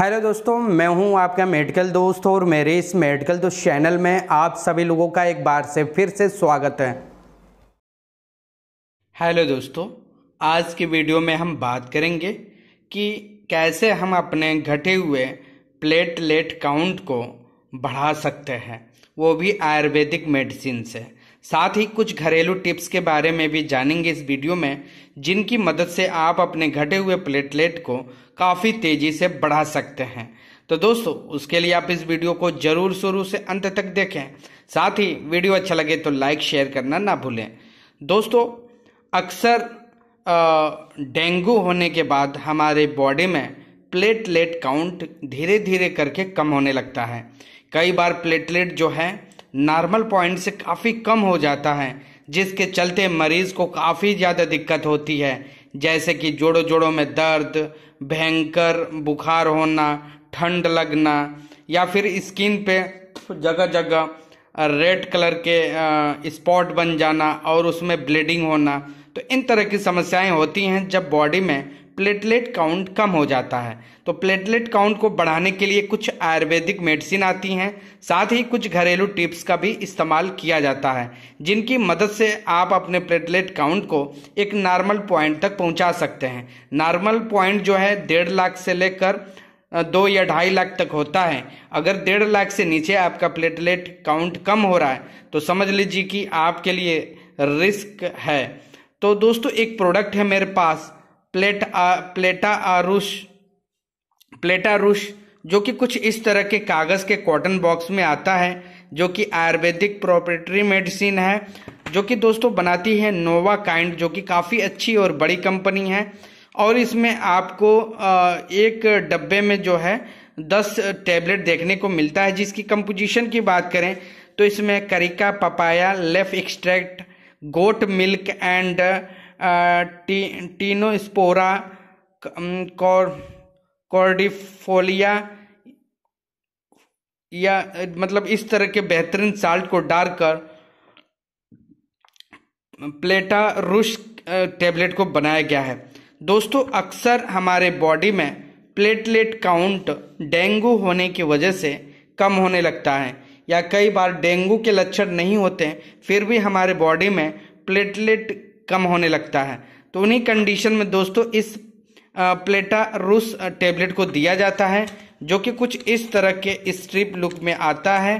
hello दोस्तों मैं हूं आपका मेडिकल दोस्त और मेरे इस मेडिकल दोस्त चैनल में आप सभी लोगों का एक बार से फिर से स्वागत है हेलो दोस्तों आज की वीडियो में हम बात करेंगे कि कैसे हम अपने घटे हुए प्लेटलेट काउंट को बढ़ा सकते हैं वो भी आयुर्वेदिक मेडिसिन से साथ ही कुछ घरेलू टिप्स के बारे में भी जानेंगे इस वीडियो में जिनकी मदद से आप अपने घटे हुए प्लेटलेट को काफ़ी तेज़ी से बढ़ा सकते हैं तो दोस्तों उसके लिए आप इस वीडियो को जरूर शुरू से अंत तक देखें साथ ही वीडियो अच्छा लगे तो लाइक शेयर करना ना भूलें दोस्तों अक्सर डेंगू होने के बाद हमारे बॉडी में प्लेटलेट काउंट धीरे धीरे करके कम होने लगता है कई बार प्लेटलेट जो है नॉर्मल पॉइंट से काफ़ी कम हो जाता है जिसके चलते मरीज को काफ़ी ज़्यादा दिक्कत होती है जैसे कि जोड़ों जोड़ों में दर्द भयंकर बुखार होना ठंड लगना या फिर स्किन पे जगह जगह रेड कलर के स्पॉट बन जाना और उसमें ब्लीडिंग होना तो इन तरह की समस्याएं होती हैं जब बॉडी में प्लेटलेट काउंट कम हो जाता है तो प्लेटलेट काउंट को बढ़ाने के लिए कुछ आयुर्वेदिक मेडिसिन आती हैं साथ ही कुछ घरेलू टिप्स का भी इस्तेमाल किया जाता है जिनकी मदद से आप अपने प्लेटलेट काउंट को एक नॉर्मल पॉइंट तक पहुंचा सकते हैं नॉर्मल पॉइंट जो है डेढ़ लाख से लेकर दो या ढाई लाख तक होता है अगर डेढ़ लाख से नीचे आपका प्लेटलेट काउंट कम हो रहा है तो समझ लीजिए कि आपके लिए रिस्क है तो दोस्तों एक प्रोडक्ट है मेरे पास प्लेट आ, प्लेटा आरुष प्लेटा रुश जो कि कुछ इस तरह के कागज़ के कॉटन बॉक्स में आता है जो कि आयुर्वेदिक प्रोपरेटरी मेडिसिन है जो कि दोस्तों बनाती है नोवा काइंड जो कि काफ़ी अच्छी और बड़ी कंपनी है और इसमें आपको एक डब्बे में जो है दस टैबलेट देखने को मिलता है जिसकी कंपोजिशन की बात करें तो इसमें carica papaya leaf extract goat milk and tea tinospora cordifolia या मतलब इस तरह के बेहतरीन साल्ट को डालकर प्लेटा रुश टेबलेट को बनाया गया है दोस्तों अक्सर हमारे बॉडी में प्लेटलेट काउंट डेंगू होने की वजह से कम होने लगता है या कई बार डेंगू के लक्षण नहीं होते फिर भी हमारे बॉडी में प्लेटलेट कम होने लगता है तो उन्हीं कंडीशन में दोस्तों इस प्लेटा रूस टेबलेट को दिया जाता है जो कि कुछ इस तरह के स्ट्रिप लुक में आता है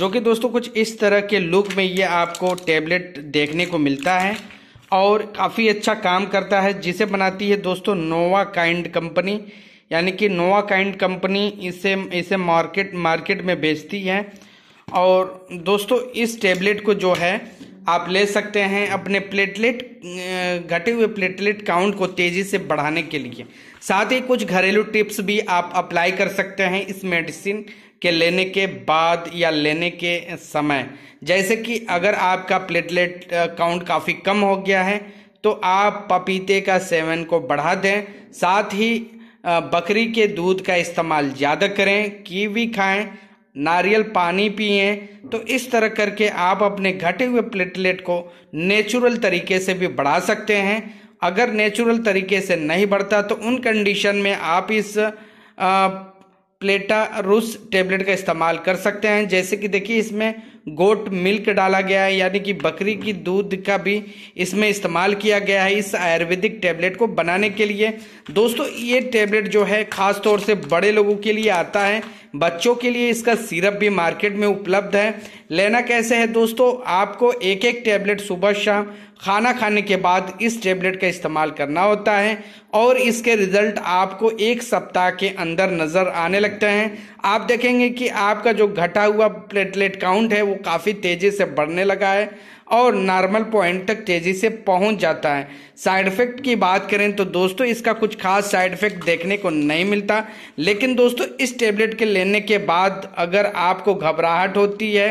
जो कि दोस्तों कुछ इस तरह के लुक में ये आपको टेबलेट देखने को मिलता है और काफ़ी अच्छा काम करता है जिसे बनाती है दोस्तों नोवा काइंड कंपनी यानी कि नोवा काइंड कंपनी इसे इसे मार्केट मार्केट में बेचती है और दोस्तों इस टेबलेट को जो है आप ले सकते हैं अपने प्लेटलेट घटे हुए प्लेटलेट काउंट को तेज़ी से बढ़ाने के लिए साथ ही कुछ घरेलू टिप्स भी आप अप्लाई कर सकते हैं इस मेडिसिन के लेने के बाद या लेने के समय जैसे कि अगर आपका प्लेटलेट काउंट काफ़ी कम हो गया है तो आप पपीते का सेवन को बढ़ा दें साथ ही बकरी के दूध का इस्तेमाल ज़्यादा करें कीवी खाएं नारियल पानी पिए तो इस तरह करके आप अपने घटे हुए प्लेटलेट को नेचुरल तरीके से भी बढ़ा सकते हैं अगर नेचुरल तरीके से नहीं बढ़ता तो उन कंडीशन में आप इस प्लेटा रूस टेबलेट का इस्तेमाल कर सकते हैं जैसे कि देखिए इसमें गोट मिल्क डाला गया है यानी कि बकरी की दूध का भी इसमें इस्तेमाल किया गया है इस आयुर्वेदिक टैबलेट को बनाने के लिए दोस्तों ये टैबलेट जो है ख़ास तौर से बड़े लोगों के लिए आता है बच्चों के लिए इसका सिरप भी मार्केट में उपलब्ध है लेना कैसे है दोस्तों आपको एक एक टैबलेट सुबह शाम खाना खाने के बाद इस टेबलेट का इस्तेमाल करना होता है और इसके रिजल्ट आपको एक सप्ताह के अंदर नज़र आने लगते हैं आप देखेंगे कि आपका जो घटा हुआ प्लेटलेट काउंट है वो काफ़ी तेज़ी से बढ़ने लगा है और नॉर्मल पॉइंट तक तेज़ी से पहुंच जाता है साइड इफ़ेक्ट की बात करें तो दोस्तों इसका कुछ खास साइड इफ़ेक्ट देखने को नहीं मिलता लेकिन दोस्तों इस टेबलेट के लेने के बाद अगर आपको घबराहट होती है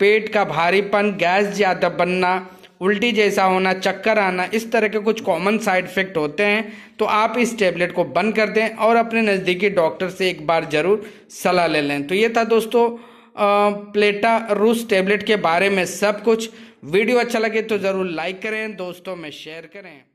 पेट का भारीपन गैस ज़्यादा बनना उल्टी जैसा होना चक्कर आना इस तरह के कुछ कॉमन साइड इफेक्ट होते हैं तो आप इस टेबलेट को बंद कर दें और अपने नज़दीकी डॉक्टर से एक बार ज़रूर सलाह ले लें तो ये था दोस्तों प्लेटा रूस टेबलेट के बारे में सब कुछ वीडियो अच्छा लगे तो ज़रूर लाइक करें दोस्तों में शेयर करें